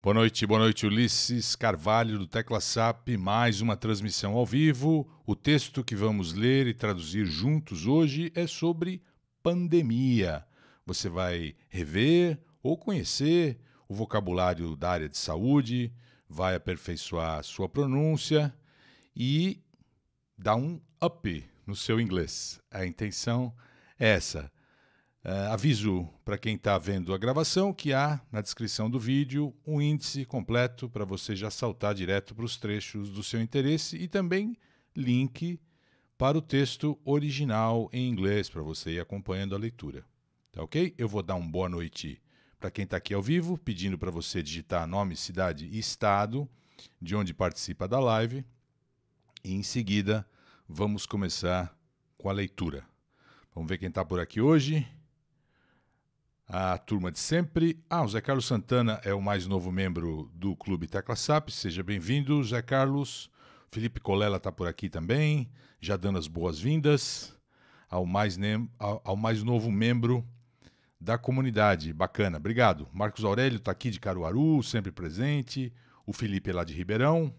Boa noite, boa noite, Ulisses Carvalho do Tecla SAP, mais uma transmissão ao vivo. O texto que vamos ler e traduzir juntos hoje é sobre pandemia. Você vai rever ou conhecer o vocabulário da área de saúde, vai aperfeiçoar sua pronúncia e dar um up no seu inglês. A intenção é essa. Uh, aviso para quem está vendo a gravação que há na descrição do vídeo um índice completo para você já saltar direto para os trechos do seu interesse e também link para o texto original em inglês para você ir acompanhando a leitura. Tá ok? Eu vou dar um boa noite para quem está aqui ao vivo, pedindo para você digitar nome, cidade e estado de onde participa da live. E em seguida vamos começar com a leitura. Vamos ver quem está por aqui hoje a turma de sempre. Ah, o Zé Carlos Santana é o mais novo membro do Clube Tecla SAP. Seja bem-vindo, Zé Carlos. Felipe Colela está por aqui também, já dando as boas-vindas ao, mais ao, ao mais novo membro da comunidade. Bacana, obrigado. Marcos Aurélio está aqui de Caruaru, sempre presente. O Felipe é lá de Ribeirão.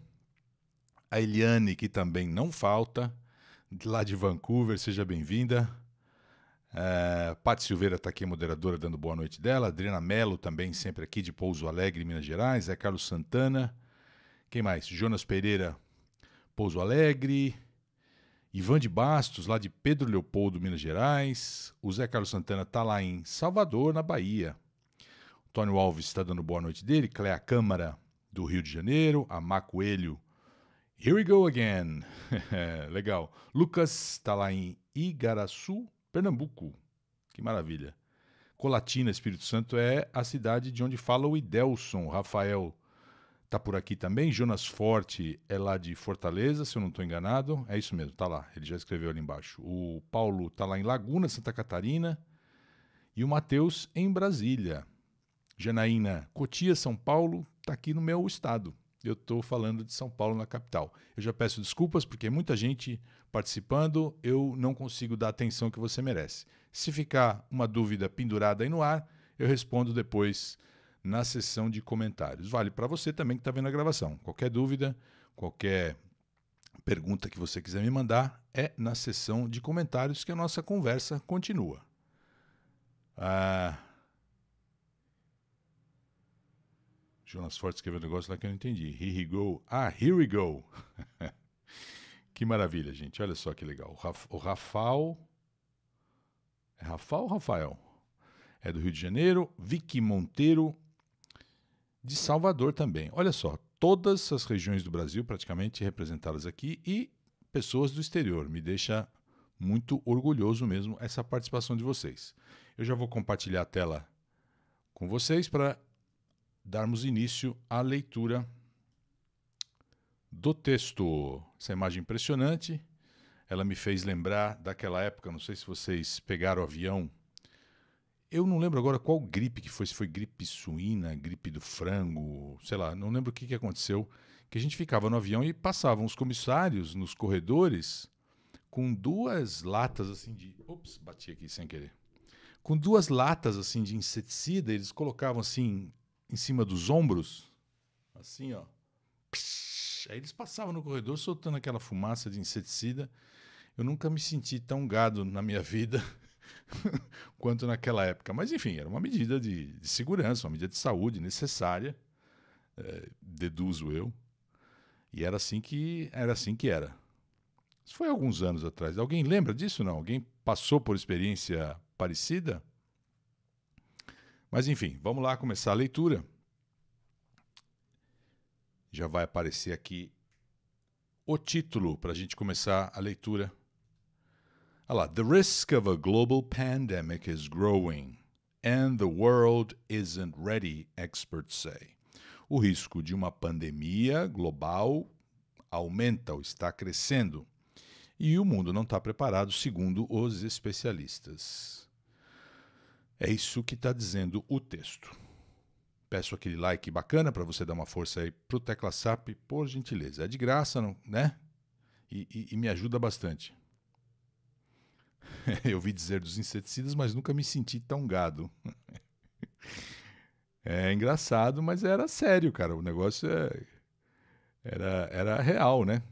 A Eliane, que também não falta, lá de Vancouver, seja bem-vinda. Uh, Paty Silveira está aqui, moderadora, dando boa noite dela. Adriana Mello também sempre aqui de Pouso Alegre, Minas Gerais. É Carlos Santana. Quem mais? Jonas Pereira, Pouso Alegre. Ivan de Bastos, lá de Pedro Leopoldo, Minas Gerais. O Zé Carlos Santana está lá em Salvador, na Bahia. O Tônio Alves está dando boa noite dele. Cléa Câmara, do Rio de Janeiro. A Má Coelho, here we go again. Legal. Lucas está lá em Igaraçu, Pernambuco. Que maravilha. Colatina, Espírito Santo, é a cidade de onde fala o Idelson. Rafael tá por aqui também. Jonas Forte é lá de Fortaleza, se eu não estou enganado. É isso mesmo, tá lá. Ele já escreveu ali embaixo. O Paulo tá lá em Laguna, Santa Catarina. E o Matheus em Brasília. Janaína Cotia, São Paulo, tá aqui no meu estado eu estou falando de São Paulo na capital. Eu já peço desculpas porque é muita gente participando, eu não consigo dar a atenção que você merece. Se ficar uma dúvida pendurada aí no ar, eu respondo depois na sessão de comentários. Vale para você também que está vendo a gravação. Qualquer dúvida, qualquer pergunta que você quiser me mandar, é na sessão de comentários que a nossa conversa continua. Ah. Jonas Forte escreveu um negócio lá que eu não entendi. Here we go. Ah, here we go. que maravilha, gente. Olha só que legal. O Rafael. É Rafael ou Rafael? É do Rio de Janeiro. Vicky Monteiro, de Salvador também. Olha só, todas as regiões do Brasil praticamente representadas aqui e pessoas do exterior. Me deixa muito orgulhoso mesmo essa participação de vocês. Eu já vou compartilhar a tela com vocês para darmos início à leitura do texto. Essa imagem impressionante, ela me fez lembrar daquela época, não sei se vocês pegaram o avião. Eu não lembro agora qual gripe que foi, se foi gripe suína, gripe do frango, sei lá, não lembro o que, que aconteceu, que a gente ficava no avião e passavam os comissários nos corredores com duas latas assim de. Ops, bati aqui sem querer. Com duas latas assim de inseticida, eles colocavam assim em cima dos ombros, assim, ó. Aí eles passavam no corredor soltando aquela fumaça de inseticida. Eu nunca me senti tão gado na minha vida quanto naquela época. Mas, enfim, era uma medida de, de segurança, uma medida de saúde necessária, é, deduzo eu. E era assim que era. Assim que era. Isso foi alguns anos atrás. Alguém lembra disso, não? Alguém passou por experiência parecida? Mas enfim, vamos lá começar a leitura. Já vai aparecer aqui o título para a gente começar a leitura. Olha lá. The risk of a global pandemic is growing and the world isn't ready, experts say. O risco de uma pandemia global aumenta ou está crescendo e o mundo não está preparado, segundo os especialistas. É isso que está dizendo o texto. Peço aquele like bacana para você dar uma força aí pro Tecla SAP, por gentileza. É de graça, não, né? E, e, e me ajuda bastante. Eu ouvi dizer dos inseticidas, mas nunca me senti tão gado. É engraçado, mas era sério, cara. O negócio é... era, era real, né?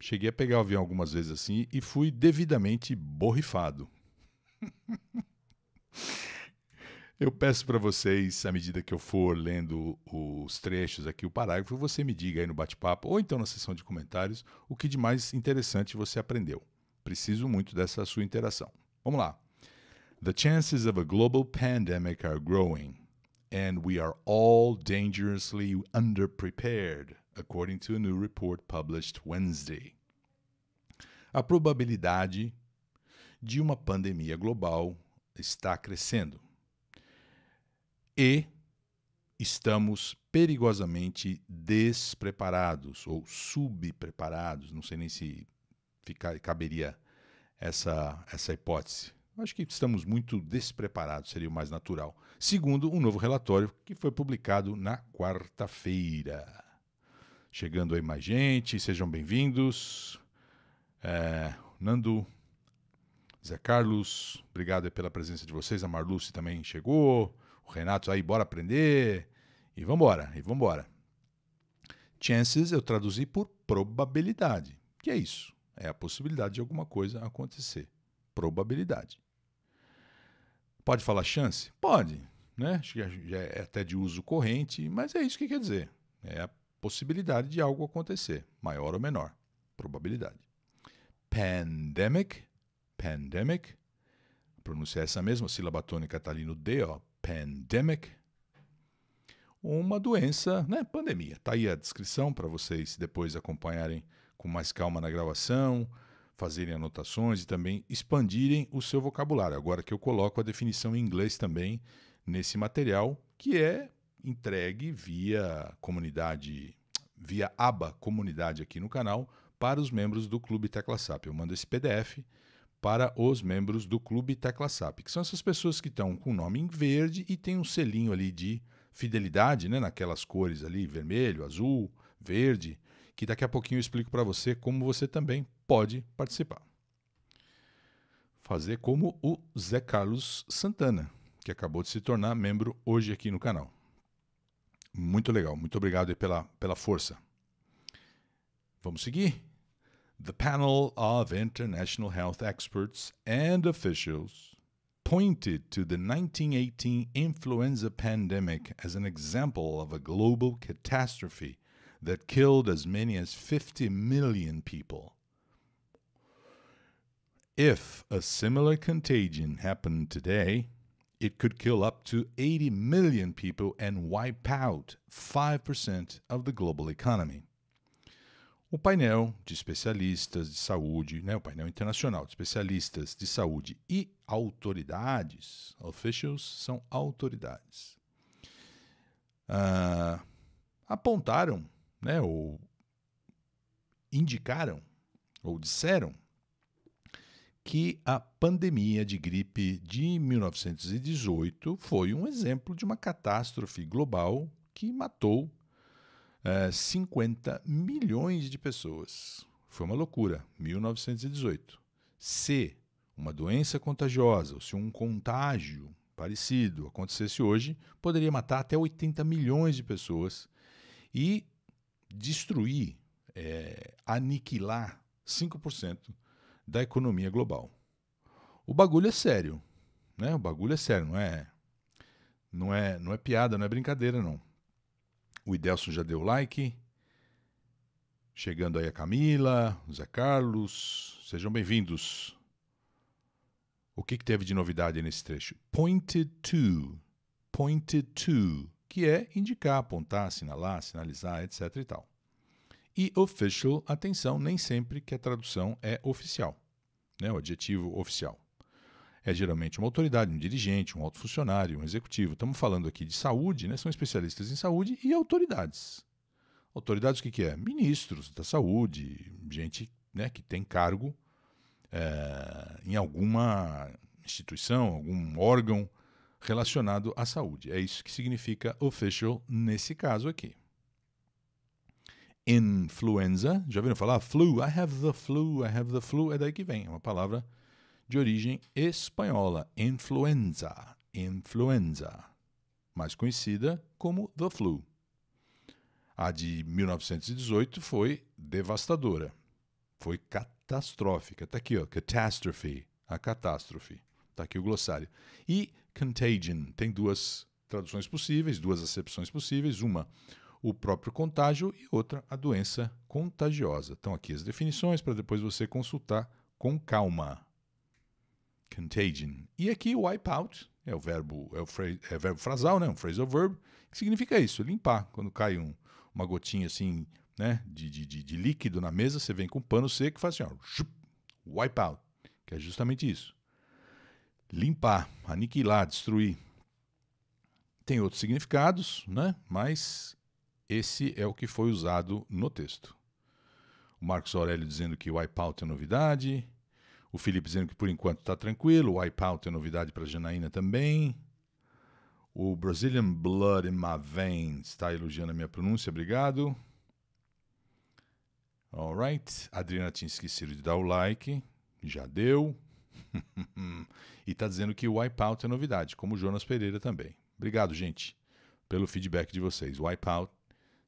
Cheguei a pegar o avião algumas vezes assim e fui devidamente borrifado. Eu peço para vocês, à medida que eu for lendo os trechos aqui, o parágrafo, você me diga aí no bate-papo ou então na sessão de comentários o que de mais interessante você aprendeu. Preciso muito dessa sua interação. Vamos lá. The chances of a global pandemic are growing, and we are all dangerously underprepared, according to a new report published Wednesday. A probabilidade de uma pandemia global está crescendo. E estamos perigosamente despreparados ou subpreparados, não sei nem se ficar, caberia essa, essa hipótese. Acho que estamos muito despreparados, seria o mais natural, segundo um novo relatório que foi publicado na quarta-feira. Chegando aí mais gente, sejam bem-vindos. É, Nando Zé Carlos, obrigado pela presença de vocês. A Marluce também chegou. O Renato aí, bora aprender. E vambora, e vambora. Chances eu traduzi por probabilidade, que é isso. É a possibilidade de alguma coisa acontecer. Probabilidade. Pode falar chance? Pode. Né? Já, já é até de uso corrente, mas é isso que quer dizer. É a possibilidade de algo acontecer, maior ou menor. Probabilidade. Pandemic pandemic. Pronunciar essa mesma sílaba tônica está ali no D, ó, pandemic. Uma doença, né? Pandemia. Tá aí a descrição para vocês depois acompanharem com mais calma na gravação, fazerem anotações e também expandirem o seu vocabulário. Agora que eu coloco a definição em inglês também nesse material, que é entregue via comunidade, via aba comunidade aqui no canal para os membros do Clube Tecla SAP. Eu mando esse PDF para os membros do Clube Tecla SAP, que são essas pessoas que estão com o nome em verde e tem um selinho ali de fidelidade, né, naquelas cores ali, vermelho, azul, verde, que daqui a pouquinho eu explico para você como você também pode participar. Fazer como o Zé Carlos Santana, que acabou de se tornar membro hoje aqui no canal. Muito legal, muito obrigado pela, pela força. Vamos seguir? The panel of international health experts and officials pointed to the 1918 influenza pandemic as an example of a global catastrophe that killed as many as 50 million people. If a similar contagion happened today, it could kill up to 80 million people and wipe out 5% of the global economy. o painel de especialistas de saúde, né, o painel internacional de especialistas de saúde e autoridades, officials são autoridades, ah, apontaram, né, ou indicaram, ou disseram que a pandemia de gripe de 1918 foi um exemplo de uma catástrofe global que matou 50 é, milhões de pessoas. Foi uma loucura, 1918. Se uma doença contagiosa, ou se um contágio parecido acontecesse hoje, poderia matar até 80 milhões de pessoas e destruir, é, aniquilar 5% da economia global. O bagulho é sério, né? O bagulho é sério, não é, não é, não é piada, não é brincadeira, não. O Idelson já deu like. Chegando aí a Camila, o Zé Carlos. Sejam bem-vindos. O que, que teve de novidade nesse trecho? Pointed to. Pointed to. Que é indicar, apontar, assinalar, sinalizar, etc. e tal. E official, atenção, nem sempre que a tradução é oficial, né? o adjetivo oficial é geralmente uma autoridade, um dirigente, um alto funcionário, um executivo. Estamos falando aqui de saúde, né? são especialistas em saúde e autoridades. Autoridades o que, que é? Ministros da saúde, gente né, que tem cargo é, em alguma instituição, algum órgão relacionado à saúde. É isso que significa official nesse caso aqui. Influenza, já viram falar? Flu, I have the flu, I have the flu, é daí que vem, é uma palavra de origem espanhola, influenza, influenza, mais conhecida como The Flu. A de 1918 foi devastadora, foi catastrófica. Está aqui, ó, catastrophe, a catástrofe. Está aqui o glossário. E contagion, tem duas traduções possíveis, duas acepções possíveis. Uma, o próprio contágio e outra, a doença contagiosa. Então, aqui as definições para depois você consultar com calma. Contagion. E aqui o wipeout é o verbo, é o, é o verbo frasal, né? Um phrasal verb, que significa isso, limpar. Quando cai um, uma gotinha assim, né? De, de, de, de, líquido na mesa, você vem com um pano seco e faz assim, ó. Shup, wipeout, que é justamente isso. Limpar, aniquilar, destruir. Tem outros significados, né? Mas esse é o que foi usado no texto. O Marcos Aurélio dizendo que o wipeout é novidade. O Felipe dizendo que por enquanto está tranquilo. O Wipeout é novidade para Janaína também. O Brazilian Blood in My Veins está elogiando a minha pronúncia, obrigado. Alright. Adriana tinha esquecido de dar o like. Já deu. e está dizendo que o Wipeout é novidade, como o Jonas Pereira também. Obrigado, gente, pelo feedback de vocês. O Wipeout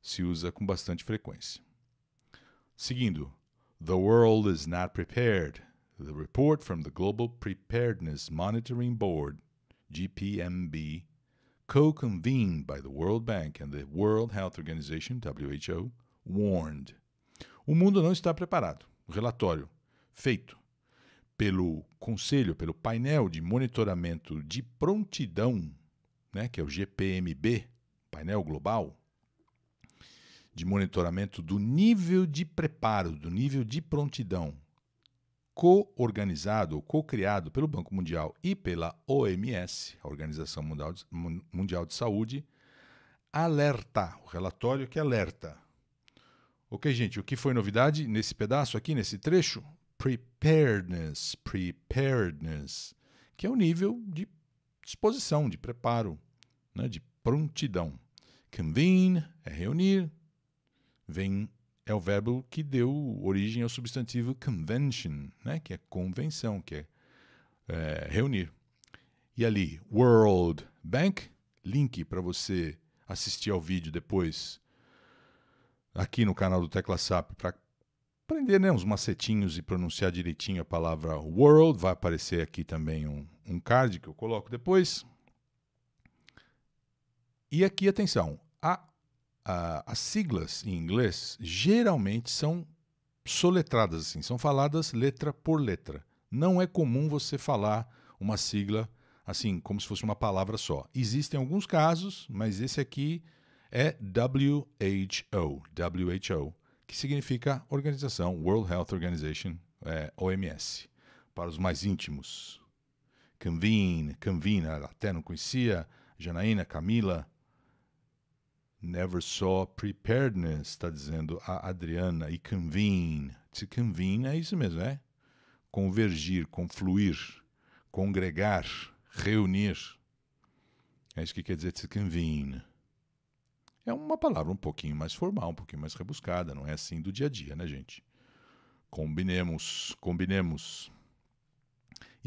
se usa com bastante frequência. Seguindo. The world is not prepared The report from the Global Preparedness Monitoring Board, GPMB, co convened by the World Bank and the World Health Organization, WHO, warned. O mundo não está preparado. O relatório, feito pelo Conselho, pelo painel de monitoramento de prontidão, né, que é o GPMB, painel global de monitoramento do nível de preparo, do nível de prontidão co-organizado ou co-criado pelo Banco Mundial e pela OMS, a Organização Mundial de, Mundial de Saúde, alerta, o relatório que alerta. Ok, gente, o que foi novidade nesse pedaço aqui, nesse trecho? Preparedness, preparedness, que é o nível de disposição, de preparo, né, de prontidão. Convene é reunir, vem é o verbo que deu origem ao substantivo convention, né? que é convenção, que é, é reunir. E ali, World Bank, link para você assistir ao vídeo depois aqui no canal do Tecla SAP para aprender né, uns macetinhos e pronunciar direitinho a palavra world. Vai aparecer aqui também um, um card que eu coloco depois. E aqui, atenção, as siglas em inglês geralmente são soletradas assim, são faladas letra por letra. Não é comum você falar uma sigla assim, como se fosse uma palavra só. Existem alguns casos, mas esse aqui é WHO, WHO, que significa Organização World Health Organization, é, OMS, para os mais íntimos. Convene, Convina, até não conhecia, Janaína, Camila, Never saw preparedness, está dizendo a Adriana. E convene. To convene é isso mesmo, é? Convergir, confluir, congregar, reunir. É isso que quer dizer to convene. É uma palavra um pouquinho mais formal, um pouquinho mais rebuscada, não é assim do dia a dia, né, gente? Combinemos, combinemos.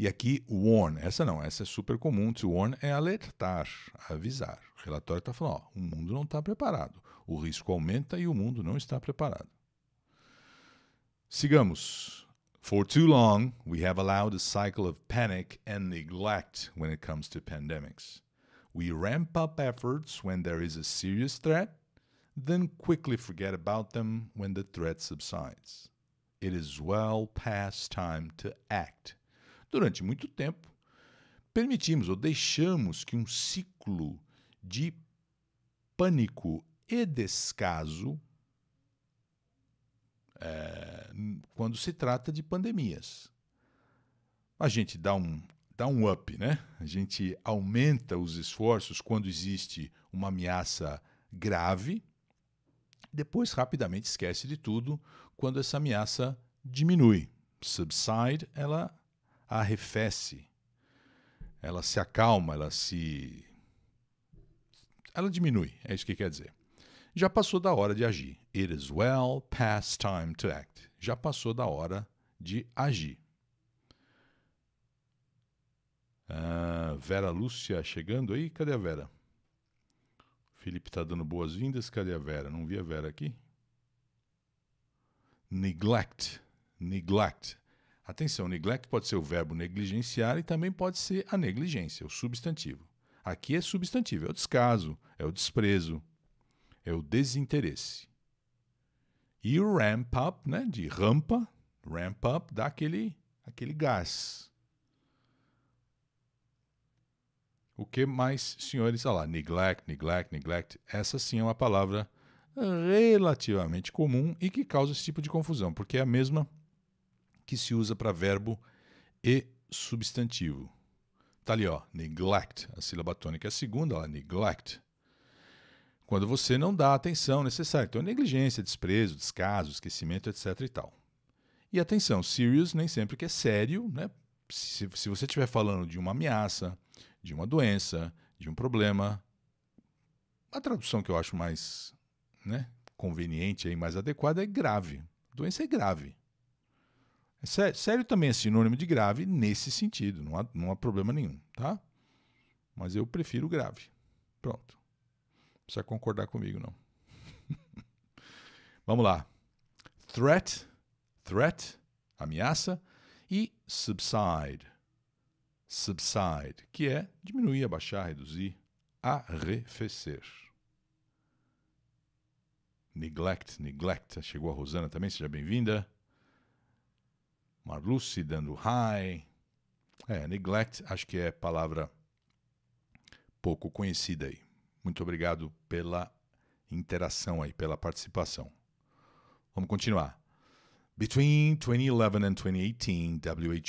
E aqui, warn, essa não, essa é super comum. To warn é alertar, avisar. O relatório está falando: ó, o mundo não está preparado. O risco aumenta e o mundo não está preparado. Sigamos. For too long, we have allowed a cycle of panic and neglect when it comes to pandemics. We ramp up efforts when there is a serious threat, then quickly forget about them when the threat subsides. It is well past time to act Durante muito tempo, permitimos ou deixamos que um ciclo de pânico e descaso, é, quando se trata de pandemias, a gente dá um, dá um up, né? A gente aumenta os esforços quando existe uma ameaça grave, depois rapidamente esquece de tudo quando essa ameaça diminui. Subside, ela arrefece, ela se acalma, ela se. ela diminui, é isso que quer dizer. Já passou da hora de agir. It is well past time to act. Já passou da hora de agir. Ah, Vera Lúcia chegando aí? Cadê a Vera? Felipe está dando boas-vindas. Cadê a Vera? Não vi a Vera aqui. Neglect. Neglect. Atenção, neglect pode ser o verbo negligenciar e também pode ser a negligência, o substantivo. Aqui é substantivo, é o descaso, é o desprezo, é o desinteresse. E o ramp up, né, de rampa, ramp up dá aquele, aquele gás. O que mais, senhores? Olha lá, neglect, neglect, neglect. Essa sim é uma palavra relativamente comum e que causa esse tipo de confusão, porque é a mesma que se usa para verbo e substantivo. Tá ali, ó, neglect. A sílaba tônica é a segunda, ó, neglect. Quando você não dá a atenção necessária. Então, é negligência, desprezo, descaso, esquecimento, etc e tal. E atenção, serious nem sempre que é sério, né? Se, se você estiver falando de uma ameaça, de uma doença, de um problema, a tradução que eu acho mais né, conveniente e mais adequada é grave. Doença é grave. É sério, sério também é sinônimo de grave nesse sentido, não há, não há problema nenhum, tá? Mas eu prefiro grave. Pronto. Não precisa concordar comigo, não. Vamos lá. Threat, threat, ameaça. E subside, subside, que é diminuir, abaixar, reduzir, arrefecer. Neglect, neglect. Chegou a Rosana também, seja bem-vinda. Marluce dando high. É, neglect, acho que é palavra pouco conhecida aí. Muito obrigado pela interação aí, pela participação. Vamos continuar. Between 2011 and 2018,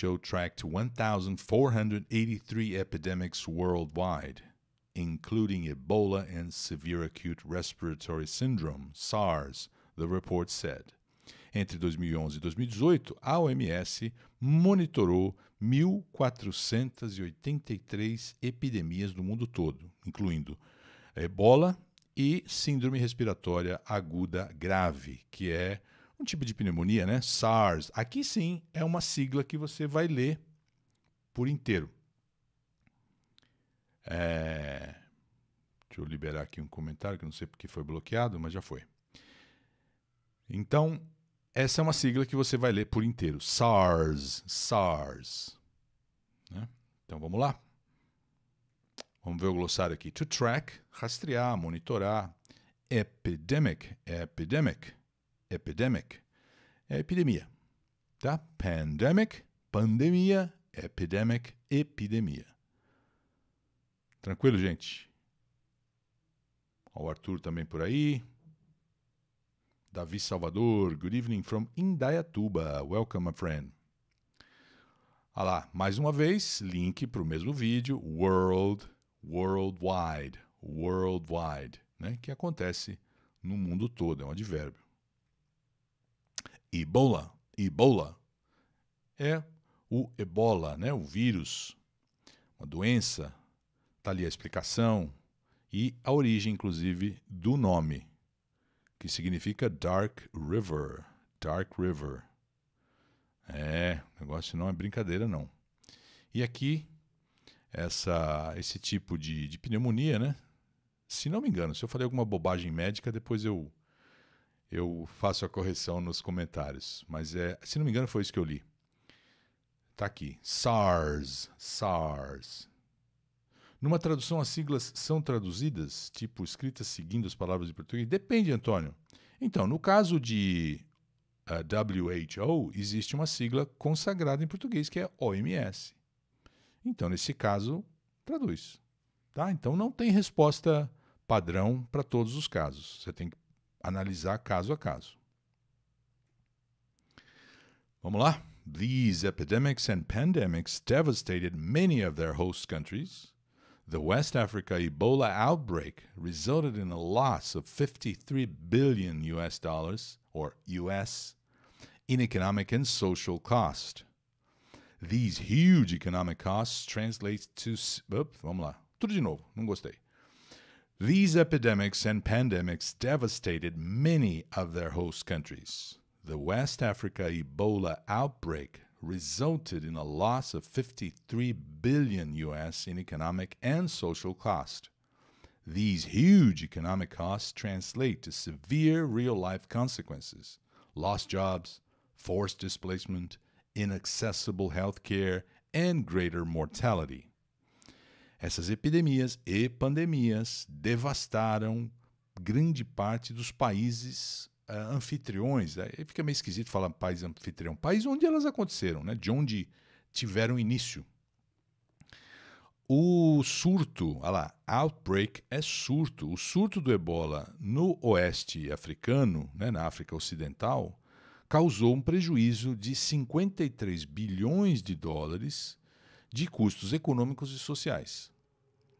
WHO tracked 1,483 epidemics worldwide, including Ebola and severe acute respiratory syndrome, SARS, the report said. Entre 2011 e 2018, a OMS monitorou 1.483 epidemias no mundo todo, incluindo eh, ebola e síndrome respiratória aguda grave, que é um tipo de pneumonia, né? SARS. Aqui sim é uma sigla que você vai ler por inteiro. É... Deixa eu liberar aqui um comentário que não sei porque foi bloqueado, mas já foi. Então, essa é uma sigla que você vai ler por inteiro. SARS, SARS. Né? Então vamos lá. Vamos ver o glossário aqui. To track, rastrear, monitorar. Epidemic, epidemic, epidemic. É epidemia, tá? Pandemic, pandemia, epidemic, epidemia. Tranquilo, gente? Ó, o Arthur também por aí. Davi Salvador, good evening from Indaiatuba. Welcome, my friend. Olha ah lá, mais uma vez, link para o mesmo vídeo, World, Worldwide, Worldwide, né? que acontece no mundo todo, é um advérbio. Ebola, Ebola é o ebola, né? o vírus, uma doença, está ali a explicação e a origem, inclusive, do nome que significa Dark River. Dark River. É, o negócio não é brincadeira, não. E aqui, essa, esse tipo de, de pneumonia, né? Se não me engano, se eu falei alguma bobagem médica, depois eu, eu faço a correção nos comentários. Mas, é, se não me engano, foi isso que eu li. Tá aqui. SARS. SARS. Numa tradução, as siglas são traduzidas, tipo escritas seguindo as palavras de português? Depende, Antônio. Então, no caso de uh, eh, WHO, existe uma sigla consagrada em português, que é OMS. Então, nesse caso, traduz. Tá? Então, não tem resposta padrão para todos os casos. Você tem que analisar caso a caso. Vamos lá? These epidemics and pandemics devastated many of their host countries. The West Africa Ebola outbreak resulted in a loss of 53 billion US dollars or US in economic and social cost. These huge economic costs translate to op, vamos lá. Tudo de novo, não gostei. These epidemics and pandemics devastated many of their host countries. The West Africa Ebola outbreak resulted in a loss of 53 billion US in economic and social cost. These huge economic costs translate to severe real life consequences lost jobs, forced displacement, inaccessible health care, and greater mortality. Essas epidemias e pandemias devastaram grande parte dos países uh, anfitriões. Aí eh, fica meio esquisito falar país anfitrião. País onde elas aconteceram, né? de onde tiveram início. O surto, olha lá, outbreak é surto. O surto do ebola no oeste africano, né, na África Ocidental, causou um prejuízo de 53 bilhões de dólares de custos econômicos e sociais.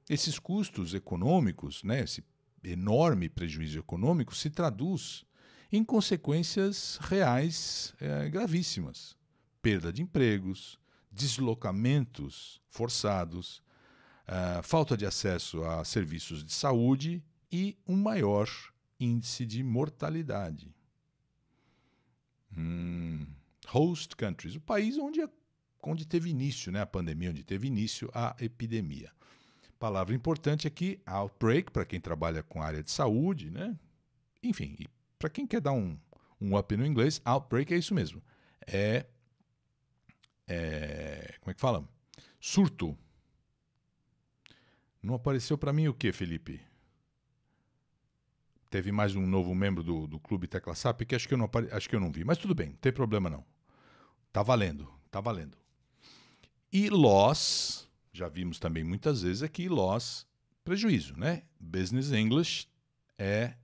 Esses custos econômicos, né, esse enorme prejuízo econômico, se traduz em consequências reais é, gravíssimas: perda de empregos, deslocamentos forçados, é, falta de acesso a serviços de saúde e um maior índice de mortalidade. Hum, host countries, o país onde, é, onde teve início né, a pandemia, onde teve início a epidemia. Palavra importante aqui, é outbreak, para quem trabalha com área de saúde, né? Enfim, para quem quer dar um, um up no inglês, outbreak é isso mesmo. É, é como é que fala? Surto. Não apareceu para mim o que, Felipe? Teve mais um novo membro do, do clube Tecla SAP que acho que, eu não apare... acho que eu não vi. Mas tudo bem, não tem problema não. Tá valendo, tá valendo. E loss, já vimos também muitas vezes aqui, loss, prejuízo, né? Business English é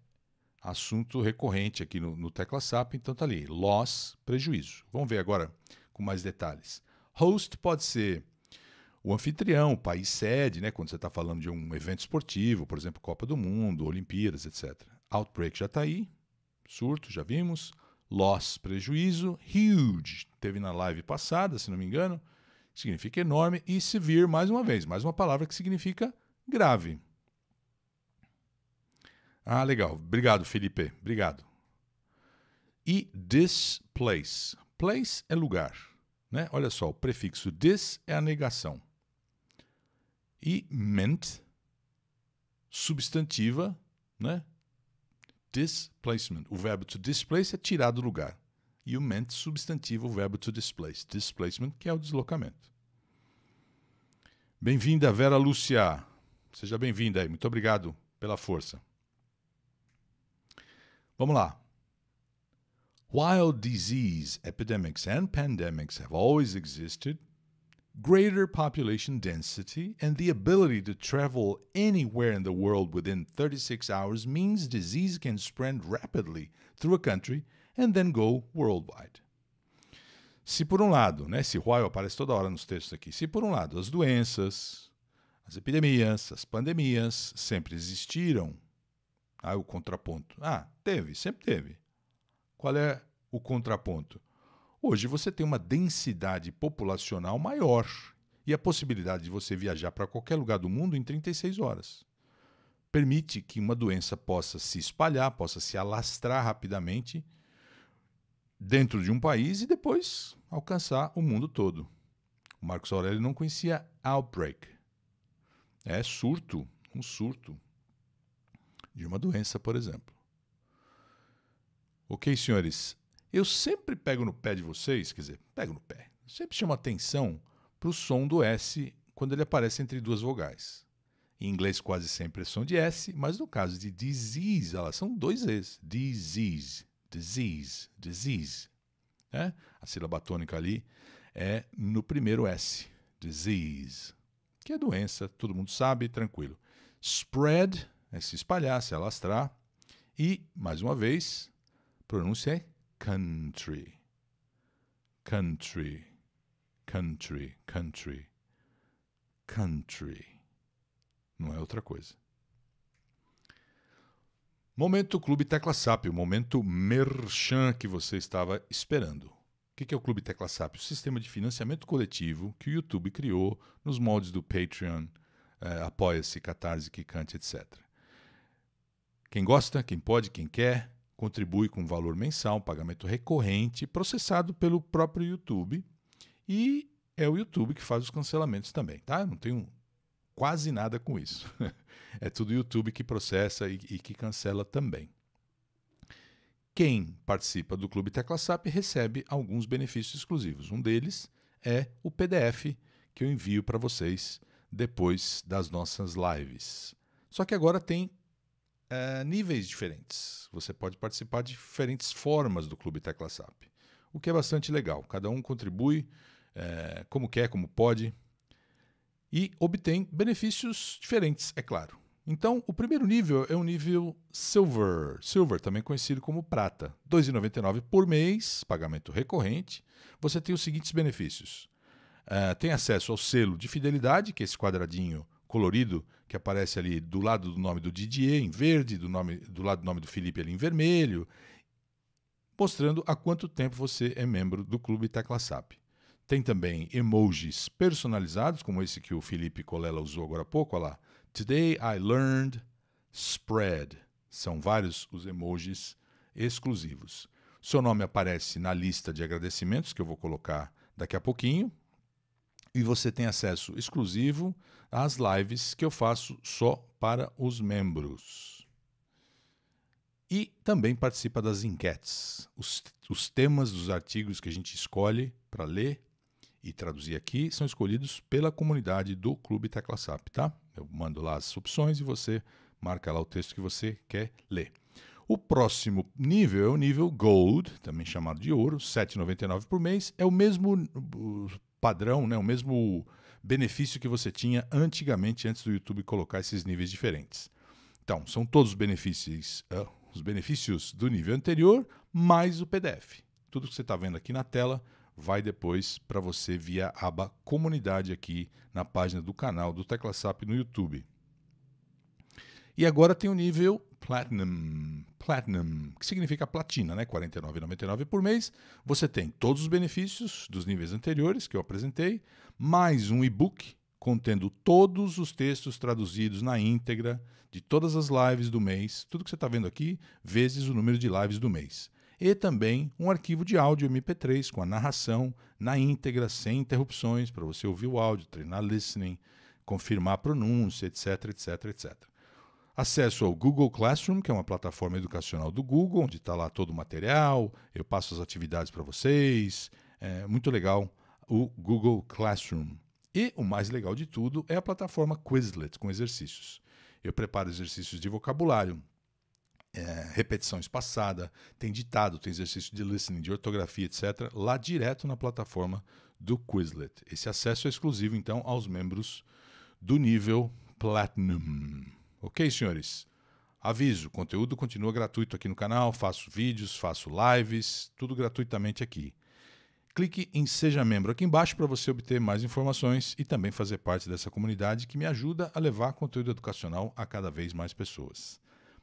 assunto recorrente aqui no, no Tecla SAP, então tá ali, loss, prejuízo. Vamos ver agora com mais detalhes. Host pode ser o anfitrião, o país sede, né, quando você está falando de um evento esportivo, por exemplo, Copa do Mundo, Olimpíadas, etc. Outbreak já está aí, surto, já vimos. Loss, prejuízo. Huge, teve na live passada, se não me engano, significa enorme. E severe, mais uma vez, mais uma palavra que significa grave. Ah, legal. Obrigado, Felipe. Obrigado. E this place. Place é lugar. Né? Olha só, o prefixo this é a negação. E meant, substantiva, né? displacement. O verbo to displace é tirar do lugar. E o meant, substantivo, o verbo to displace. Displacement, que é o deslocamento. Bem-vinda, Vera Lúcia. Seja bem-vinda aí. Muito obrigado pela força. Vamos lá. While disease epidemics and pandemics have always existed, greater population density and the ability to travel anywhere in the world within 36 hours means disease can spread rapidly through a country and then go worldwide. Se por um lado, né, esse while aparece toda hora nos textos aqui, se por um lado as doenças, as epidemias, as pandemias sempre existiram Aí ah, o contraponto. Ah, teve, sempre teve. Qual é o contraponto? Hoje você tem uma densidade populacional maior e a possibilidade de você viajar para qualquer lugar do mundo em 36 horas. Permite que uma doença possa se espalhar, possa se alastrar rapidamente dentro de um país e depois alcançar o mundo todo. O Marcos Aurélio não conhecia outbreak. É surto, um surto de uma doença, por exemplo. Ok, senhores? Eu sempre pego no pé de vocês, quer dizer, pego no pé. Sempre chamo atenção para o som do S quando ele aparece entre duas vogais. Em inglês, quase sempre é som de S, mas no caso de disease, elas ah são dois s. Disease, disease, disease. É? A sílaba tônica ali é no primeiro S. Disease. Que é doença, todo mundo sabe, tranquilo. Spread é se espalhar, se alastrar. E, mais uma vez, pronúncia é country. Country. Country. Country. Country. Não é outra coisa. Momento Clube Tecla SAP, o momento merchan que você estava esperando. O que é o Clube Tecla SAP? O sistema de financiamento coletivo que o YouTube criou nos moldes do Patreon, eh, Apoia-se, Catarse, Kikante, etc. Quem gosta, quem pode, quem quer, contribui com valor mensal, pagamento recorrente, processado pelo próprio YouTube. E é o YouTube que faz os cancelamentos também, tá? Não tenho quase nada com isso. é tudo YouTube que processa e, e, que cancela também. Quem participa do Clube Tecla SAP recebe alguns benefícios exclusivos. Um deles é o PDF que eu envio para vocês depois das nossas lives. Só que agora tem é, níveis diferentes. Você pode participar de diferentes formas do Clube Tecla SAP, o que é bastante legal. Cada um contribui é, como quer, como pode e obtém benefícios diferentes, é claro. Então, o primeiro nível é o nível Silver, Silver também conhecido como prata, R$ 2,99 por mês, pagamento recorrente. Você tem os seguintes benefícios: uh, tem acesso ao selo de fidelidade, que é esse quadradinho colorido que aparece ali do lado do nome do Didier em verde, do, nome, do lado do nome do Felipe ali em vermelho, mostrando há quanto tempo você é membro do Clube Tecla SAP. Tem também emojis personalizados, como esse que o Felipe Colela usou agora há pouco, olha lá. Today I learned spread. São vários os emojis exclusivos. Seu nome aparece na lista de agradecimentos que eu vou colocar daqui a pouquinho, e você tem acesso exclusivo às lives que eu faço só para os membros. E também participa das enquetes. Os, os temas dos artigos que a gente escolhe para ler e traduzir aqui são escolhidos pela comunidade do Clube Tecla SAP, tá? Eu mando lá as opções e você marca lá o texto que você quer ler. O próximo nível é o nível Gold, também chamado de ouro, 7,99 por mês. É o mesmo padrão, né, o mesmo benefício que você tinha antigamente antes do YouTube colocar esses níveis diferentes. Então, são todos os benefícios, uh, os benefícios do nível anterior mais o PDF. Tudo que você está vendo aqui na tela vai depois para você via aba comunidade aqui na página do canal do TeclaSap no YouTube. E agora tem o nível Platinum. Platinum, que significa platina, né? R$ 49,99 por mês. Você tem todos os benefícios dos níveis anteriores que eu apresentei, mais um e-book contendo todos os textos traduzidos na íntegra de todas as lives do mês, tudo que você está vendo aqui, vezes o número de lives do mês. E também um arquivo de áudio MP3 com a narração na íntegra, sem interrupções, para você ouvir o áudio, treinar listening, confirmar a pronúncia, etc, etc, etc. Acesso ao Google Classroom, que é uma plataforma educacional do Google, onde está lá todo o material, eu passo as atividades para vocês. É muito legal o Google Classroom. E o mais legal de tudo é a plataforma Quizlet, com exercícios. Eu preparo exercícios de vocabulário, é, repetição espaçada, tem ditado, tem exercício de listening, de ortografia, etc., lá direto na plataforma do Quizlet. Esse acesso é exclusivo, então, aos membros do nível Platinum. Ok, senhores? Aviso, conteúdo continua gratuito aqui no canal, faço vídeos, faço lives, tudo gratuitamente aqui. Clique em Seja Membro aqui embaixo para você obter mais informações e também fazer parte dessa comunidade que me ajuda a levar conteúdo educacional a cada vez mais pessoas.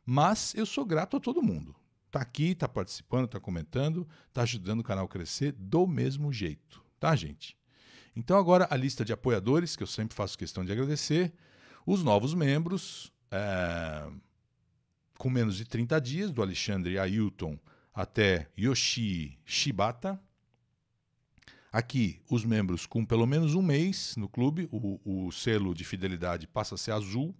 Mas eu sou grato a todo mundo. Está aqui, está participando, está comentando, está ajudando o canal a crescer do mesmo jeito, tá, gente? Então agora a lista de apoiadores que eu sempre faço questão de agradecer, os novos membros, é, com menos de 30 dias, do Alexandre Ailton até Yoshi Shibata. Aqui, os membros com pelo menos um mês no clube, o, o selo de fidelidade passa a ser azul.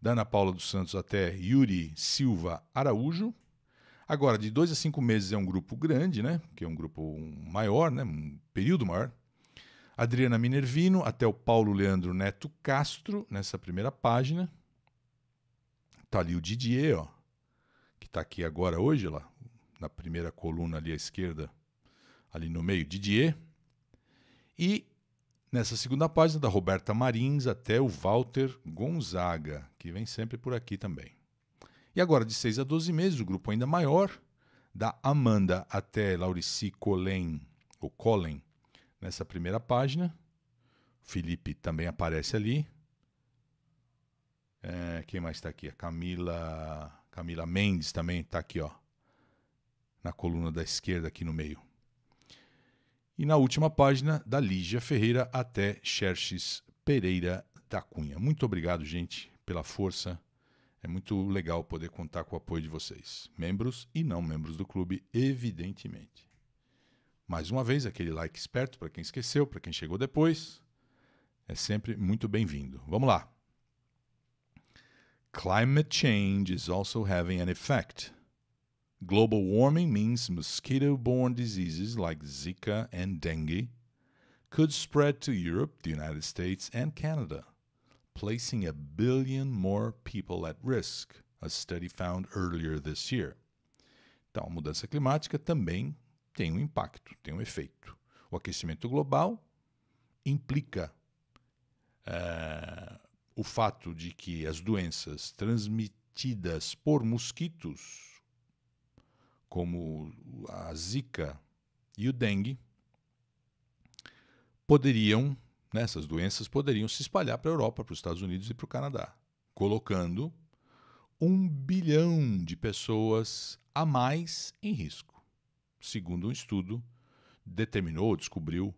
Da Ana Paula dos Santos até Yuri Silva Araújo. Agora, de dois a cinco meses é um grupo grande, né? Que é um grupo maior, né? Um período maior. Adriana Minervino até o Paulo Leandro Neto Castro, nessa primeira página. Tá ali o Didier, ó, que está aqui agora hoje, lá, na primeira coluna ali à esquerda, ali no meio, Didier. E nessa segunda página, da Roberta Marins até o Walter Gonzaga, que vem sempre por aqui também. E agora, de 6 a 12 meses, o grupo ainda maior, da Amanda até Laurici Colen, ou Colen, nessa primeira página. Felipe também aparece ali. É, quem mais está aqui? A Camila, Camila Mendes também está aqui, ó, na coluna da esquerda aqui no meio. E na última página, da Lígia Ferreira até Xerxes Pereira da Cunha. Muito obrigado, gente, pela força. É muito legal poder contar com o apoio de vocês, membros e não membros do clube, evidentemente. Mais uma vez, aquele like esperto para quem esqueceu, para quem chegou depois. É sempre muito bem-vindo. Vamos lá! Climate change is also having an effect. Global warming means mosquito borne diseases like Zika and dengue could spread to Europe, the United States, and Canada, placing a billion more people at risk, a study found earlier this year. Então, a mudança climática também tem um impacto, tem um efeito. O aquecimento global implica uh, o fato de que as doenças transmitidas por mosquitos, como a Zika e o dengue, poderiam, nessas doenças, poderiam se espalhar para a Europa, para os Estados Unidos e para o Canadá, colocando um bilhão de pessoas a mais em risco, segundo um estudo determinou, descobriu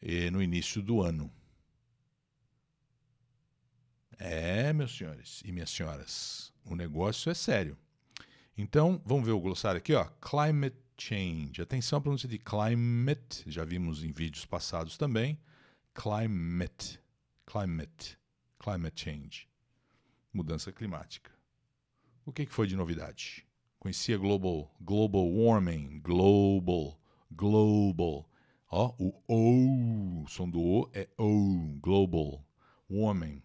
eh, no início do ano. É, meus senhores e minhas senhoras, o negócio é sério. Então, vamos ver o glossário aqui, ó. Climate change. Atenção à pronúncia de climate, já vimos em vídeos passados também. Climate, climate, climate change. Mudança climática. O que, que foi de novidade? Conhecia global, global warming, global, global. Ó, o O, o som do O é O, global warming.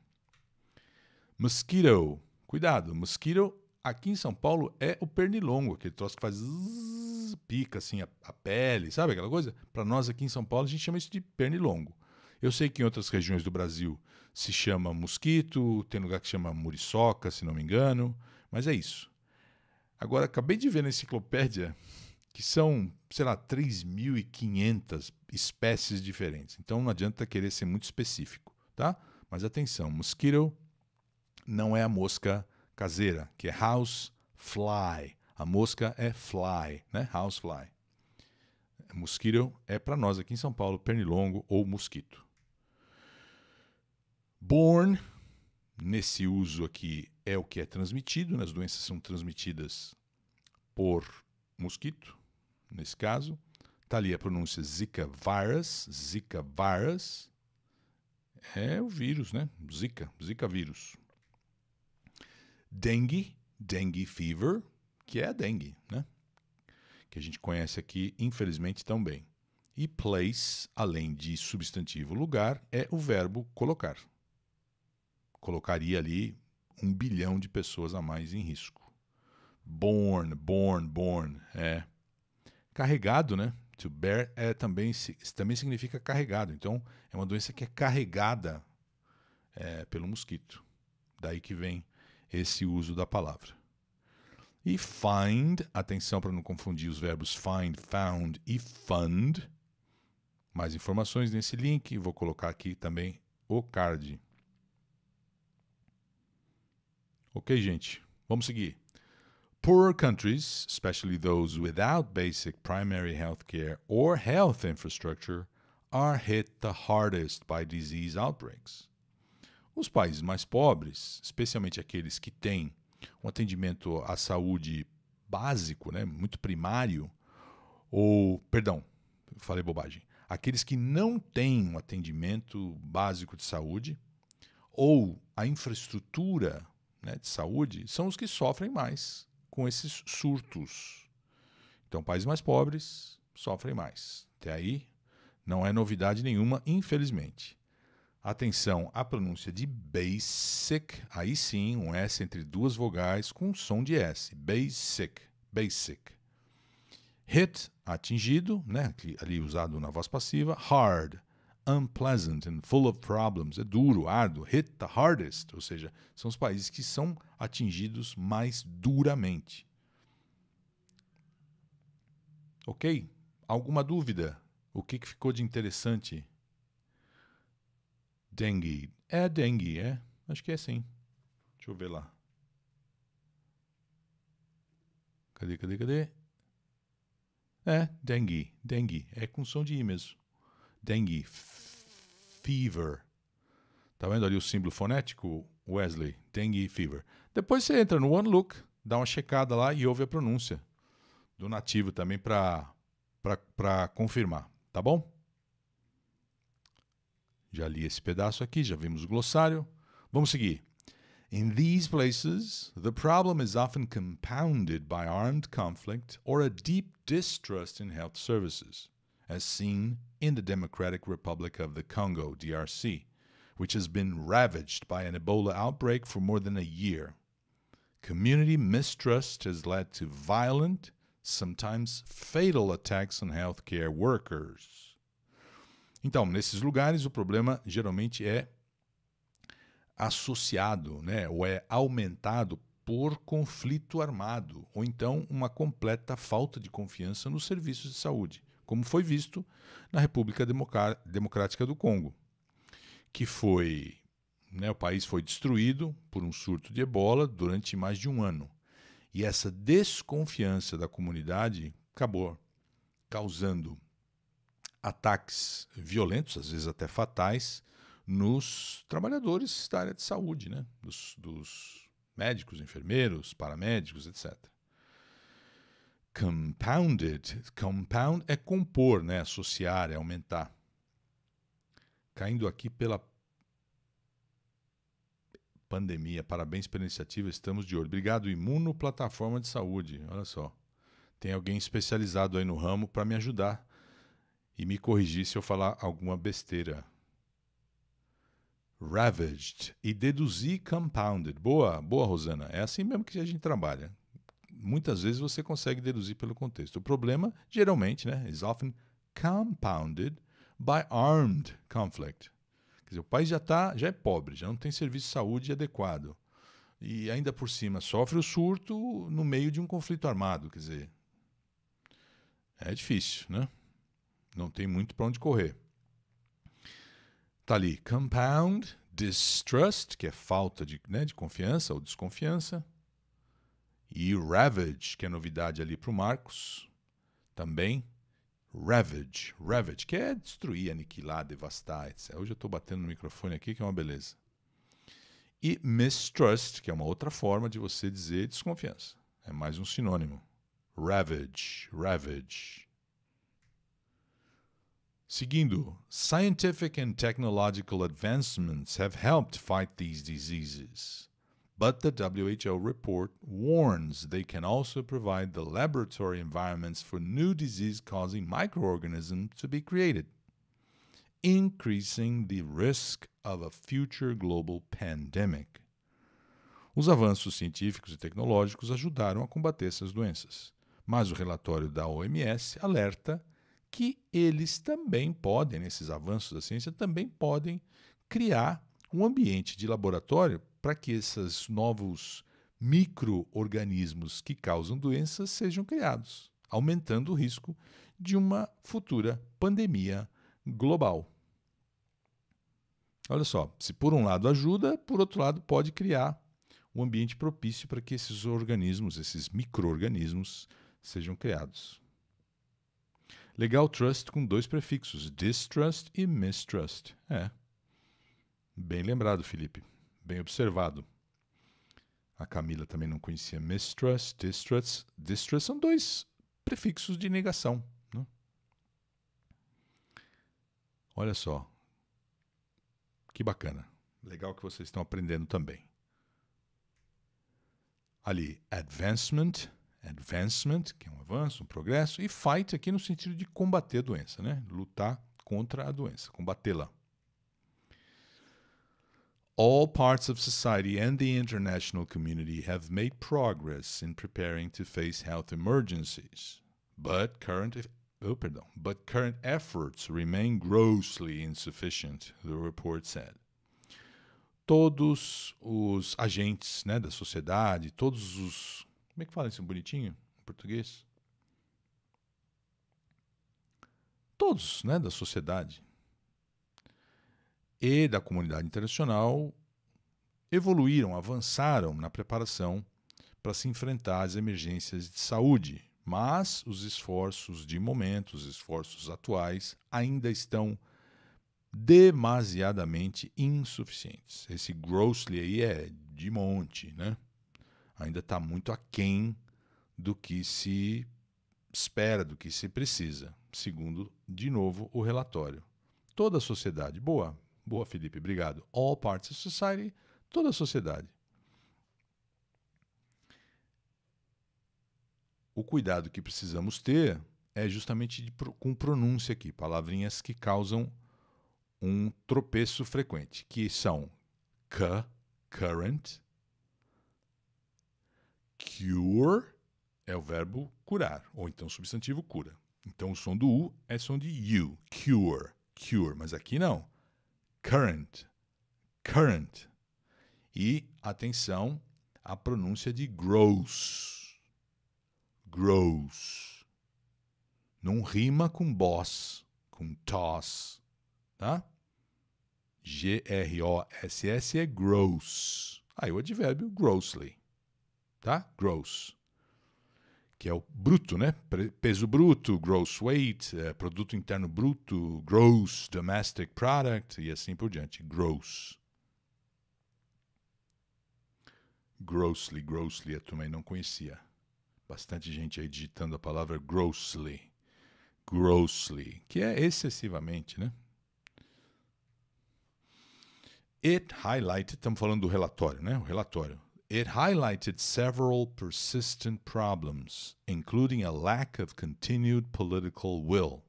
Mosquito. Cuidado, mosquito aqui em São Paulo é o pernilongo, aquele troço que faz zzz, pica assim a, a, pele, sabe aquela coisa? Para nós aqui em São Paulo a gente chama isso de pernilongo. Eu sei que em outras regiões do Brasil se chama mosquito, tem lugar que chama muriçoca, se não me engano, mas é isso. Agora, acabei de ver na enciclopédia que são, sei lá, 3.500 espécies diferentes. Então não adianta querer ser muito específico, tá? Mas atenção, mosquito não é a mosca caseira, que é house fly. A mosca é fly, né? House fly. Mosquito é para nós aqui em São Paulo, pernilongo ou mosquito. Born, nesse uso aqui, é o que é transmitido, né? as doenças são transmitidas por mosquito, nesse caso. Está ali a pronúncia Zika virus, Zika virus. É o vírus, né? Zika, Zika vírus dengue, dengue fever, que é a dengue, né? Que a gente conhece aqui, infelizmente, tão bem. E place, além de substantivo lugar, é o verbo colocar. Colocaria ali um bilhão de pessoas a mais em risco. Born, born, born, é. Carregado, né? To bear é também, também significa carregado. Então, é uma doença que é carregada é, pelo mosquito. Daí que vem esse uso da palavra. E find, atenção para não confundir os verbos find, found e fund. Mais informações nesse link, vou colocar aqui também o card. Ok, gente, vamos seguir. Poorer countries, especially those without basic primary health care or health infrastructure, are hit the hardest by disease outbreaks. Os países mais pobres, especialmente aqueles que têm um atendimento à saúde básico, né, muito primário, ou, perdão, falei bobagem, aqueles que não têm um atendimento básico de saúde ou a infraestrutura né, de saúde são os que sofrem mais com esses surtos. Então, países mais pobres sofrem mais. Até aí, não é novidade nenhuma, infelizmente. Atenção à pronúncia de basic, aí sim, um S entre duas vogais com um som de S. Basic, basic. Hit, atingido, né, ali usado na voz passiva. Hard, unpleasant and full of problems, é duro, árduo. Hit the hardest, ou seja, são os países que são atingidos mais duramente. Ok? Alguma dúvida? O que, que ficou de interessante? Dengue. É dengue, é? Acho que é sim. Deixa eu ver lá. Cadê, cadê, cadê? É, dengue, dengue. É com som de I mesmo. Dengue. Fever. Tá vendo ali o símbolo fonético, Wesley? Dengue fever. Depois você entra no OneLook, dá uma checada lá e ouve a pronúncia do nativo também para confirmar, tá bom? Já li esse pedaço aqui, já vimos o glossário. Vamos seguir. In these places, the problem is often compounded by armed conflict or a deep distrust in health services, as seen in the Democratic Republic of the Congo, DRC, which has been ravaged by an Ebola outbreak for more than a year. Community mistrust has led to violent, sometimes fatal attacks on healthcare workers. Então, nesses lugares, o problema geralmente é associado, né, ou é aumentado por conflito armado, ou então uma completa falta de confiança nos serviços de saúde, como foi visto na República Democrática do Congo, que foi, né, o país foi destruído por um surto de ebola durante mais de um ano. E essa desconfiança da comunidade acabou causando ataques violentos, às vezes até fatais, nos trabalhadores da área de saúde, né? dos, dos médicos, enfermeiros, paramédicos, etc. Compounded, compound é compor, né? associar, é aumentar. Caindo aqui pela pandemia. Parabéns pela iniciativa, estamos de olho. Obrigado, Imuno Plataforma de Saúde. Olha só. Tem alguém especializado aí no ramo para me ajudar e me corrigir se eu falar alguma besteira. Ravaged e deduzir compounded. Boa, boa, Rosana. É assim mesmo que a gente trabalha. Muitas vezes você consegue deduzir pelo contexto. O problema, geralmente, né, is often compounded by armed conflict. Quer dizer, o país já tá, já é pobre, já não tem serviço de saúde adequado. E ainda por cima sofre o surto no meio de um conflito armado, quer dizer. É difícil, né? Não tem muito para onde correr. Tá ali, compound distrust, que é falta de, né, de confiança ou desconfiança, e ravage, que é novidade ali para o Marcos, também. Ravage, ravage, que é destruir, aniquilar, devastar, etc. Hoje eu estou batendo no microfone aqui, que é uma beleza. E mistrust, que é uma outra forma de você dizer desconfiança. É mais um sinônimo. Ravage, ravage. Seguindo, scientific and technological advancements have helped fight these diseases, but the WHO report warns they can also provide the laboratory environments for new disease causing microorganisms to be created, increasing the risk of a future global pandemic. Os avanços científicos e tecnológicos ajudaram a combater essas doenças, mas o relatório da OMS alerta que eles também podem, nesses avanços da ciência, também podem criar um ambiente de laboratório para que esses novos microorganismos que causam doenças sejam criados, aumentando o risco de uma futura pandemia global. Olha só, se por um lado ajuda, por outro lado pode criar um ambiente propício para que esses organismos, esses microorganismos sejam criados. Legal Trust com dois prefixos, distrust e mistrust. É. Bem lembrado, Felipe. Bem observado. A Camila também não conhecia mistrust, distrust. Distrust são dois prefixos de negação. Né? Olha só. Que bacana. Legal que vocês estão aprendendo também. Ali, advancement advancement, que é um avanço, um progresso, e fight aqui no sentido de combater a doença, né? lutar contra a doença, combatê-la. All parts of society and the international community have made progress in preparing to face health emergencies, but current oh, perdão, but current efforts remain grossly insufficient, the report said. Todos os agentes né, da sociedade, todos os como é que fala isso bonitinho em português? Todos, né, da sociedade e da comunidade internacional evoluíram, avançaram na preparação para se enfrentar as emergências de saúde, mas os esforços de momento, os esforços atuais, ainda estão demasiadamente insuficientes. Esse grossly aí é de monte, né? ainda está muito aquém do que se espera, do que se precisa, segundo, de novo, o relatório. Toda a sociedade, boa, boa, Felipe, obrigado. All parts of society, toda a sociedade. O cuidado que precisamos ter é justamente de, com pronúncia aqui, palavrinhas que causam um tropeço frequente, que são cu, current, Cure é o verbo curar, ou então substantivo cura. Então o som do U é som de U. Cure, cure. Mas aqui não. Current, current. E atenção à pronúncia de gross. Gross. Não rima com boss, com toss, tá? G-R-O-S-S é gross. Aí o advérbio grossly tá? Gross, que é o bruto, né? Peso bruto, gross weight, é, produto interno bruto, gross domestic product e assim por diante. Gross. Grossly, grossly a turma aí não conhecia. Bastante gente aí digitando a palavra grossly. Grossly, que é excessivamente, né? It highlighted, estamos falando do relatório, né? O relatório it highlighted several persistent problems, including a lack of continued political will,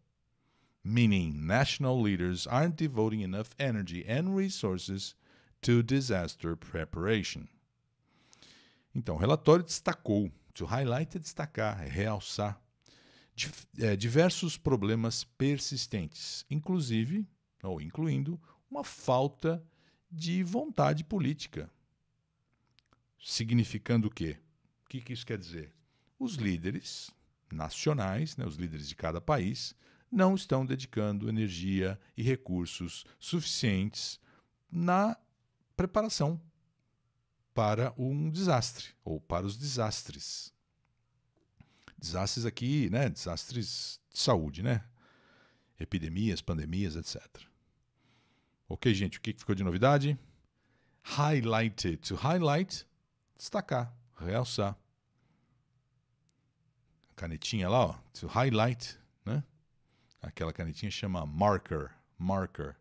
meaning national leaders aren't devoting enough energy and resources to disaster preparation. Então, o relatório destacou, to highlight destacar, é realçar, é, diversos problemas persistentes, inclusive, ou incluindo, uma falta de vontade política significando o quê? O que, que isso quer dizer? Os líderes nacionais, né, os líderes de cada país, não estão dedicando energia e recursos suficientes na preparação para um desastre ou para os desastres. Desastres aqui, né? Desastres de saúde, né? Epidemias, pandemias, etc. Ok, gente, o que ficou de novidade? Highlighted. To highlight destacar, realçar. A canetinha lá, ó, highlight, né? Aquela canetinha chama marker, marker.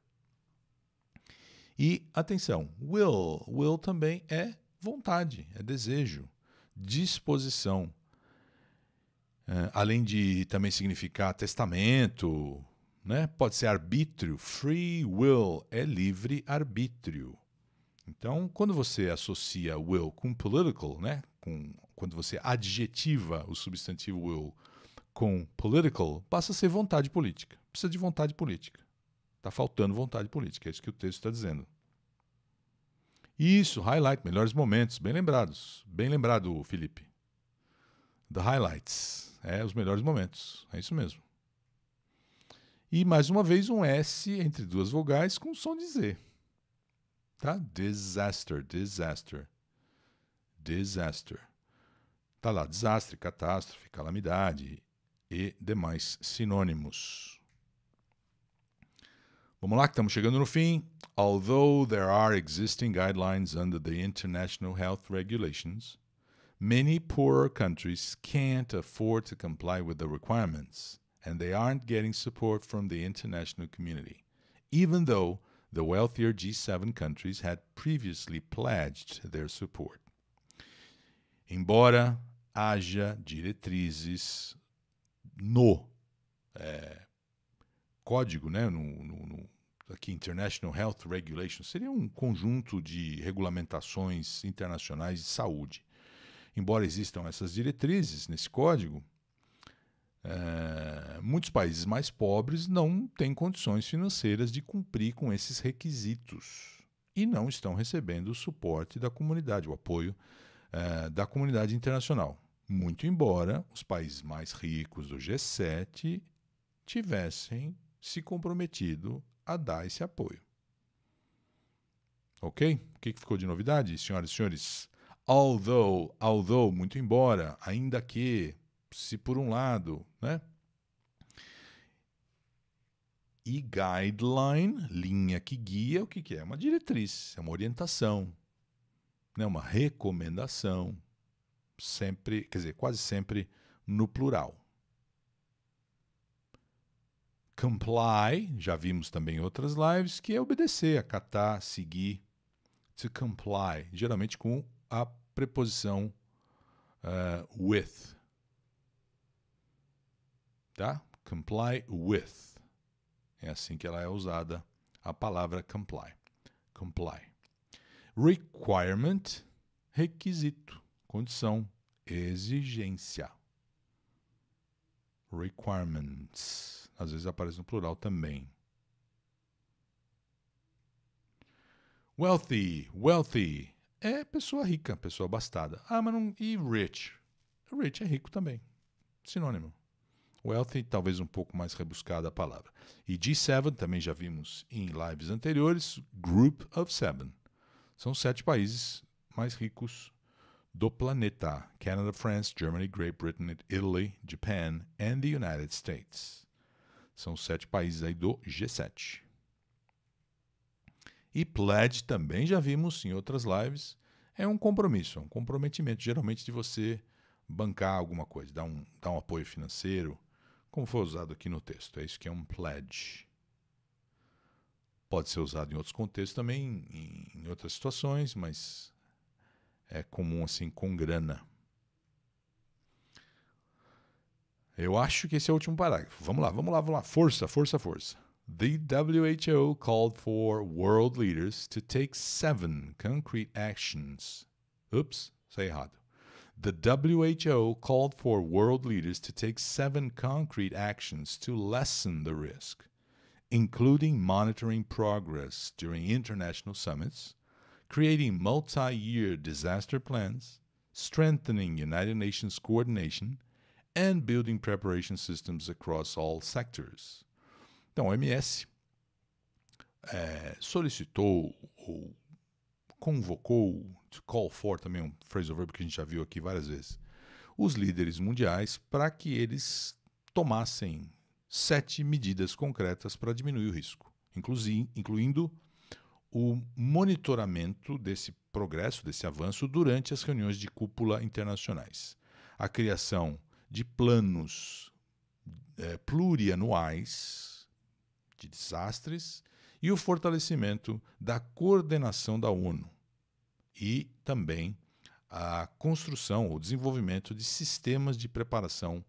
E atenção, will, will também é vontade, é desejo, disposição. É, além de também significar testamento, né? Pode ser arbítrio, free will é livre arbítrio. Então, quando você associa will com political, né, com, quando você adjetiva o substantivo will com political, passa a ser vontade política. Precisa de vontade política. Está faltando vontade política, é isso que o texto está dizendo. Isso, highlight, melhores momentos, bem lembrados. Bem lembrado, Felipe. The highlights, é os melhores momentos, é isso mesmo. E mais uma vez um S entre duas vogais com som de Z. Tá? Disaster, disaster. Disaster. Tá lá, desastre, catástrofe, calamidade e demais sinônimos. Vamos lá, que estamos chegando no fim. Although there are existing guidelines under the international health regulations, many poorer countries can't afford to comply with the requirements, and they aren't getting support from the international community, even though the wealthier G7 countries had previously pledged their support. Embora haja diretrizes no é, código, né, no, no, no, aqui International Health Regulations, seria um conjunto de regulamentações internacionais de saúde. Embora existam essas diretrizes nesse código, eh, muitos países mais pobres não têm condições financeiras de cumprir com esses requisitos e não estão recebendo o suporte da comunidade, o apoio é, da comunidade internacional. Muito embora os países mais ricos do G7 tivessem se comprometido a dar esse apoio. Ok? O que ficou de novidade, senhoras e senhores? Although, although, muito embora, ainda que, se por um lado, né? E guideline, linha que guia, o que, que é? Uma diretriz, é uma orientação, né? uma recomendação, sempre, quer dizer, quase sempre no plural. Comply, já vimos também em outras lives, que é obedecer, acatar, seguir. To comply, geralmente com a preposição uh, with. Tá? Comply with. É assim que ela é usada, a palavra comply. Comply. Requirement, requisito, condição, exigência. Requirements. Às vezes aparece no plural também. Wealthy, wealthy é pessoa rica, pessoa abastada. Ah, mas não. E rich? Rich é rico também. Sinônimo. Wealthy, talvez um pouco mais rebuscada a palavra. E G7, também já vimos em lives anteriores, Group of Seven. São sete países mais ricos do planeta: Canada, France, Germany, Great Britain, Italy, Japan and the United States. São sete países aí do G7. E pledge também já vimos em outras lives, é um compromisso, é um comprometimento geralmente de você bancar alguma coisa, dar um, dar um apoio financeiro, como foi usado aqui no texto. É isso que é um pledge. Pode ser usado em outros contextos também, em outras situações, mas é comum assim com grana. Eu acho que esse é o último parágrafo. Vamos lá, vamos lá, vamos lá. Força, força, força. The WHO called for world leaders to take seven concrete actions. Ups, sai errado. The WHO called for world leaders to take seven concrete actions to lessen the risk, including monitoring progress during international summits, creating multi year disaster plans, strengthening United Nations coordination, and building preparation systems across all sectors. Então, a OMS é, solicitou ou convocou, to call for também um phrasal verb que a gente já viu aqui várias vezes, os líderes mundiais para que eles tomassem sete medidas concretas para diminuir o risco, incluindo o monitoramento desse progresso, desse avanço durante as reuniões de cúpula internacionais, a criação de planos é, plurianuais de desastres e o fortalecimento da coordenação da ONU e também a construção ou desenvolvimento de sistemas de preparação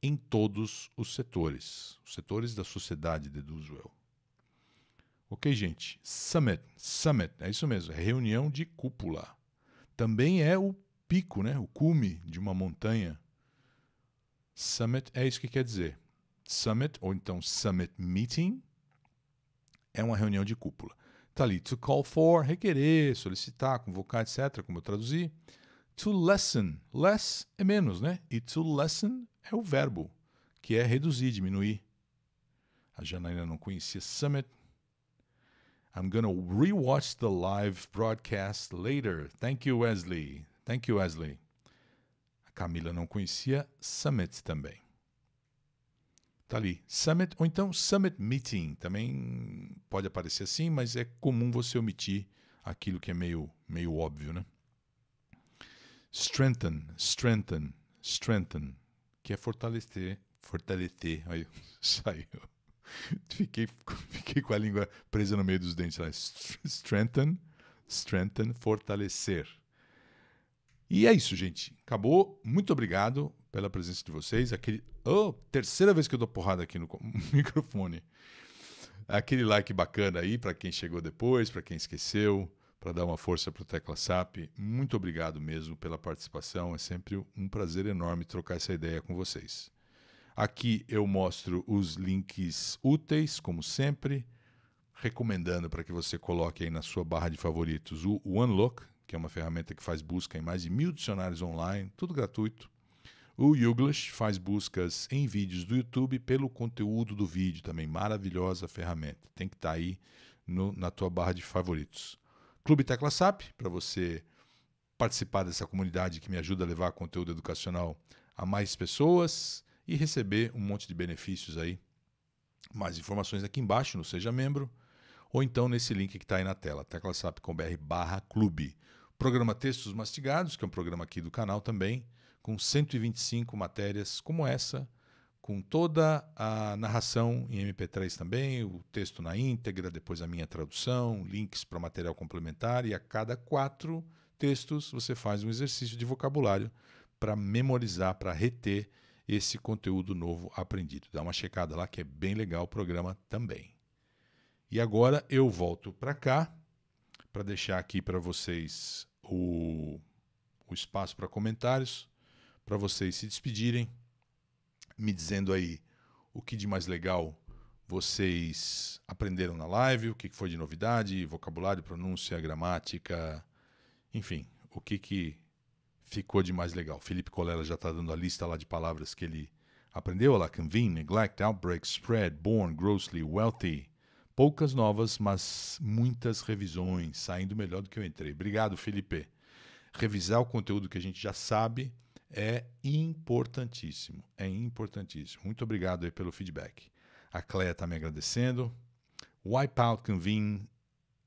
em todos os setores, os setores da sociedade, deduzo eu. Ok, gente? Summit, summit, é isso mesmo, é reunião de cúpula. Também é o pico, né? o cume de uma montanha. Summit é isso que quer dizer. Summit, ou então Summit Meeting, é uma reunião de cúpula. Está ali to call for, requerer, solicitar, convocar, etc., como eu traduzi. To lessen, less é menos, né? E to lessen é o verbo, que é reduzir, diminuir. A Janaína não conhecia Summit. I'm gonna rewatch the live broadcast later. Thank you, Wesley. Thank you, Wesley. A Camila não conhecia Summit também. Tá ali. Summit, ou então Summit Meeting. Também pode aparecer assim, mas é comum você omitir aquilo que é meio, meio óbvio, né? Strengthen, strengthen, strengthen. Que é fortalecer, fortalecer. Aí, saiu. Fiquei, fiquei com a língua presa no meio dos dentes lá. Strengthen, strengthen, fortalecer e é isso, gente. Acabou. Muito obrigado pela presença de vocês. Aquele. Oh, terceira vez que eu dou porrada aqui no microfone. Aquele like bacana aí para quem chegou depois, para quem esqueceu, para dar uma força para o Tecla SAP. Muito obrigado mesmo pela participação. É sempre um prazer enorme trocar essa ideia com vocês. Aqui eu mostro os links úteis, como sempre, recomendando para que você coloque aí na sua barra de favoritos o OneLook, que é uma ferramenta que faz busca em mais de mil dicionários online, tudo gratuito. O Youglish faz buscas em vídeos do YouTube pelo conteúdo do vídeo, também maravilhosa ferramenta. Tem que estar tá aí no, na tua barra de favoritos. Clube Tecla SAP, para você participar dessa comunidade que me ajuda a levar conteúdo educacional a mais pessoas e receber um monte de benefícios aí. Mais informações aqui embaixo no Seja Membro ou então nesse link que está aí na tela, teclasap.com.br barra clube. Programa Textos Mastigados, que é um programa aqui do canal também, com 125 matérias como essa, com toda a narração em MP3 também, o texto na íntegra, depois a minha tradução, links para material complementar, e a cada quatro textos você faz um exercício de vocabulário para memorizar, para reter esse conteúdo novo aprendido. Dá uma checada lá que é bem legal o programa também. E agora eu volto para cá para deixar aqui para vocês o, o espaço para comentários, para vocês se despedirem, me dizendo aí o que de mais legal vocês aprenderam na live, o que foi de novidade, vocabulário, pronúncia, gramática, enfim, o que, que ficou de mais legal. Felipe Colela já está dando a lista lá de palavras que ele aprendeu, lá, convene, neglect, outbreak, spread, born, grossly, wealthy, Poucas novas, mas muitas revisões, saindo melhor do que eu entrei. Obrigado, Felipe. Revisar o conteúdo que a gente já sabe é importantíssimo. É importantíssimo. Muito obrigado aí pelo feedback. A Cleia está me agradecendo. Wipeout Convene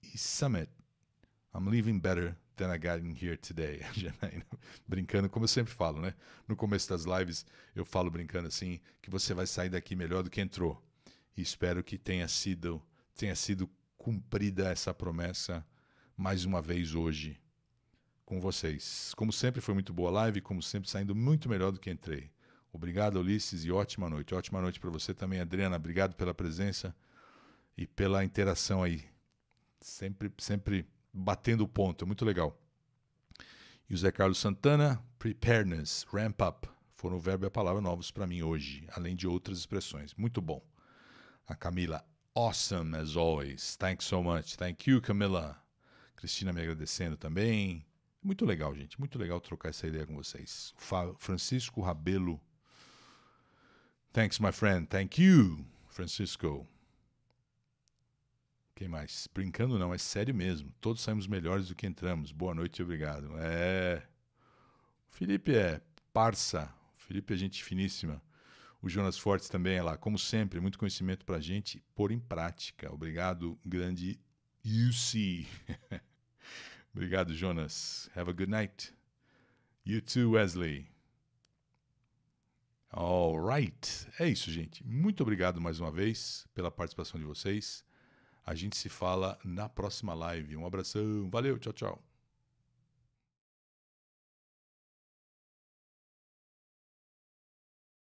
e Summit. I'm leaving better than I got in here today. brincando, como eu sempre falo, né? No começo das lives, eu falo brincando assim, que você vai sair daqui melhor do que entrou. E espero que tenha sido tenha sido cumprida essa promessa mais uma vez hoje com vocês. Como sempre, foi muito boa live, como sempre, saindo muito melhor do que entrei. Obrigado, Ulisses, e ótima noite. Ótima noite para você também, Adriana. Obrigado pela presença e pela interação aí. Sempre, sempre batendo o ponto, é muito legal. E o Zé Carlos Santana, preparedness, ramp up, foram o verbo e a palavra novos para mim hoje, além de outras expressões. Muito bom. A Camila awesome as always. Thanks so much. Thank you, Camila. Cristina me agradecendo também. Muito legal, gente. Muito legal trocar essa ideia com vocês. Francisco Rabelo. Thanks, my friend. Thank you, Francisco. Quem mais? Brincando não, é sério mesmo. Todos saímos melhores do que entramos. Boa noite e obrigado. É. O Felipe é parça. O Felipe é gente finíssima. O Jonas Fortes também é lá. Como sempre, muito conhecimento para a gente pôr em prática. Obrigado, grande UC. Obrigado, Jonas. Have a good night. You too, Wesley. All right. É isso, gente. Muito obrigado mais uma vez pela participação de vocês. A gente se fala na próxima live. Um abração. Valeu. Tchau, tchau.